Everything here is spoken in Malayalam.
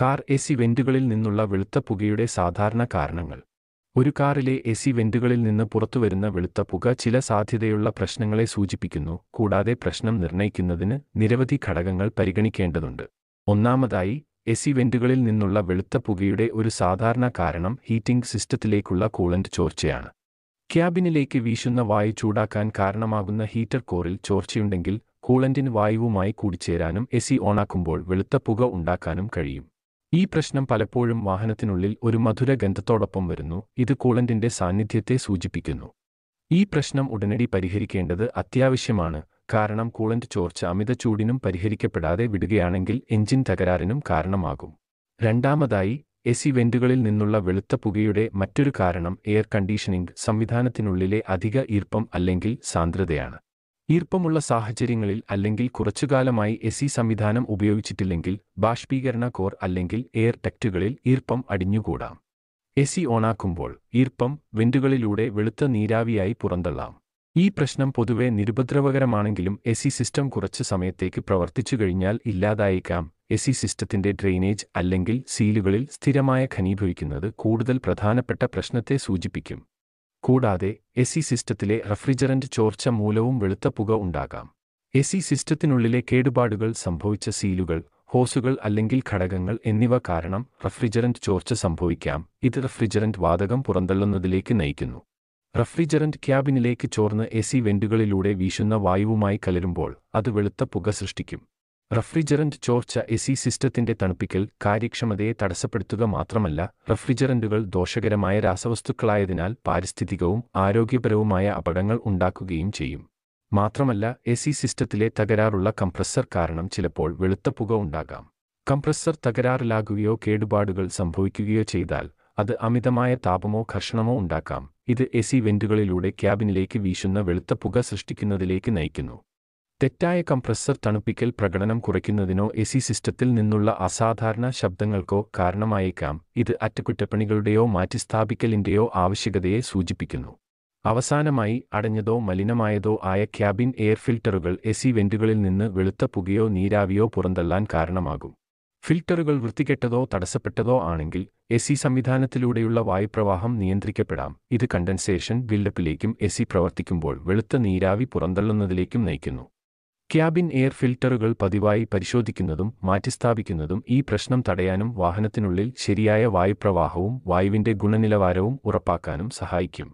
കാർ എസി വെന്റുകളിൽ നിന്നുള്ള വെളുത്ത പുകയുടെ സാധാരണ കാരണങ്ങൾ ഒരു കാറിലെ എസി വെന്റുകളിൽ നിന്ന് പുറത്തുവരുന്ന വെളുത്ത പുക ചില സാധ്യതയുള്ള പ്രശ്നങ്ങളെ സൂചിപ്പിക്കുന്നു കൂടാതെ പ്രശ്നം നിർണ്ണയിക്കുന്നതിന് നിരവധി ഘടകങ്ങൾ പരിഗണിക്കേണ്ടതുണ്ട് ഒന്നാമതായി എസി വെന്റുകളിൽ നിന്നുള്ള വെളുത്ത പുകയുടെ ഒരു സാധാരണ കാരണം ഹീറ്റിംഗ് സിസ്റ്റത്തിലേക്കുള്ള കൂളന്റ് ചോർച്ചയാണ് ക്യാബിനിലേക്ക് വീശുന്ന വായു ചൂടാക്കാൻ കാരണമാകുന്ന ഹീറ്റർ കോറിൽ ചോർച്ചയുണ്ടെങ്കിൽ കൂളന്റിന് വായുവുമായി കൂടിച്ചേരാനും എസി ഓണാക്കുമ്പോൾ വെളുത്ത പുക ഉണ്ടാക്കാനും കഴിയും ഈ പ്രശ്നം പലപ്പോഴും വാഹനത്തിനുള്ളിൽ ഒരു മധുര ഗന്ധത്തോടൊപ്പം വരുന്നു ഇത് കൂളന്റിന്റെ സാന്നിധ്യത്തെ സൂചിപ്പിക്കുന്നു ഈ പ്രശ്നം ഉടനടി പരിഹരിക്കേണ്ടത് അത്യാവശ്യമാണ് കാരണം കൂളന്റ് ചോർച്ച അമിത ചൂടിനും പരിഹരിക്കപ്പെടാതെ വിടുകയാണെങ്കിൽ എഞ്ചിൻ തകരാറിനും കാരണമാകും രണ്ടാമതായി എസി വെന്റുകളിൽ നിന്നുള്ള വെളുത്ത പുകയുടെ മറ്റൊരു കാരണം എയർ കണ്ടീഷനിംഗ് സംവിധാനത്തിനുള്ളിലെ അധിക ഈർപ്പം അല്ലെങ്കിൽ സാന്ദ്രതയാണ് ഈർപ്പമുള്ള സാഹചര്യങ്ങളിൽ അല്ലെങ്കിൽ കുറച്ചുകാലമായി എസി സംവിധാനം ഉപയോഗിച്ചിട്ടില്ലെങ്കിൽ ബാഷ്പീകരണ കോർ അല്ലെങ്കിൽ എയർ ടെക്റ്റുകളിൽ ഈർപ്പം അടിഞ്ഞുകൂടാം എസി ഓണാക്കുമ്പോൾ ഈർപ്പം വെന്റുകളിലൂടെ വെളുത്ത നീരാവിയായി പുറന്തള്ളാം ഈ പ്രശ്നം പൊതുവെ നിരുപദ്രവകരമാണെങ്കിലും എസി സിസ്റ്റം കുറച്ചു സമയത്തേക്ക് പ്രവർത്തിച്ചു കഴിഞ്ഞാൽ ഇല്ലാതായേക്കാം എസി സിസ്റ്റത്തിന്റെ ഡ്രെയിനേജ് അല്ലെങ്കിൽ സീലുകളിൽ സ്ഥിരമായ ഖനീഭവിക്കുന്നത് കൂടുതൽ പ്രധാനപ്പെട്ട പ്രശ്നത്തെ സൂചിപ്പിക്കും കൂടാതെ എസി സിസ്റ്റത്തിലെ റഫ്രിജറന്റ് ചോർച്ച മൂലവും വെളുത്ത പുക ഉണ്ടാകാം എസി സിസ്റ്റത്തിനുള്ളിലെ കേടുപാടുകൾ സംഭവിച്ച സീലുകൾ ഹോസുകൾ അല്ലെങ്കിൽ ഘടകങ്ങൾ എന്നിവ കാരണം റഫ്രിജറന്റ് ചോർച്ച സംഭവിക്കാം ഇത് റഫ്രിജറന്റ് വാതകം പുറന്തള്ളുന്നതിലേക്ക് നയിക്കുന്നു റഫ്രിജറന്റ് ക്യാബിനിലേക്ക് ചോർന്ന് എ സി വെന്റുകളിലൂടെ വീശുന്ന വായുവുമായി കലരുമ്പോൾ അത് വെളുത്ത പുക സൃഷ്ടിക്കും റഫ്രിജറന്റ് ചോർച്ച എസി സിസ്റ്റത്തിന്റെ തണുപ്പിക്കൽ കാര്യക്ഷമതയെ തടസ്സപ്പെടുത്തുക മാത്രമല്ല റഫ്രിജറന്റുകൾ ദോഷകരമായ രാസവസ്തുക്കളായതിനാൽ പാരിസ്ഥിതികവും ആരോഗ്യപരവുമായ അപകടങ്ങൾ ഉണ്ടാക്കുകയും ചെയ്യും മാത്രമല്ല എസി സിസ്റ്റത്തിലെ തകരാറുള്ള കംപ്രസർ കാരണം ചിലപ്പോൾ വെളുത്ത പുക ഉണ്ടാകാം കംപ്രസർ തകരാറിലാകുകയോ കേടുപാടുകൾ സംഭവിക്കുകയോ ചെയ്താൽ അത് അമിതമായ താപമോ ഘർഷണമോ ഉണ്ടാക്കാം ഇത് എസി വെന്റുകളിലൂടെ ക്യാബിനിലേക്ക് വീശുന്ന വെളുത്ത പുക സൃഷ്ടിക്കുന്നതിലേക്ക് നയിക്കുന്നു തെറ്റായ കംപ്രസർ തണുപ്പിക്കൽ പ്രകടനം കുറയ്ക്കുന്നതിനോ എസി സിസ്റ്റത്തിൽ നിന്നുള്ള അസാധാരണ ശബ്ദങ്ങൾക്കോ കാരണമായേക്കാം ഇത് അറ്റകുറ്റപ്പണികളുടെയോ മാറ്റിസ്ഥാപിക്കലിൻ്റെയോ ആവശ്യകതയെ സൂചിപ്പിക്കുന്നു അവസാനമായി അടഞ്ഞതോ മലിനമായതോ ആയ ക്യാബിൻ എയർ ഫിൽട്ടറുകൾ എസി വെന്റുകളിൽ നിന്ന് വെളുത്ത പുകയോ നീരാവിയോ പുറന്തള്ളാൻ കാരണമാകും ഫിൽട്ടറുകൾ വൃത്തികെട്ടതോ തടസ്സപ്പെട്ടതോ ആണെങ്കിൽ എസി സംവിധാനത്തിലൂടെയുള്ള വായുപ്രവാഹം നിയന്ത്രിക്കപ്പെടാം ഇത് കണ്ടൻസേഷൻ ബിൽഡപ്പിലേക്കും എസി പ്രവർത്തിക്കുമ്പോൾ വെളുത്ത നീരാവി പുറന്തള്ളുന്നതിലേക്കും നയിക്കുന്നു ക്യാബിൻ എയർ ഫിൽട്ടറുകൾ പതിവായി പരിശോധിക്കുന്നതും മാറ്റിസ്ഥാപിക്കുന്നതും ഈ പ്രശ്നം തടയാനും വാഹനത്തിനുള്ളിൽ ശരിയായ വായുപ്രവാഹവും വായുവിന്റെ ഗുണനിലവാരവും ഉറപ്പാക്കാനും സഹായിക്കും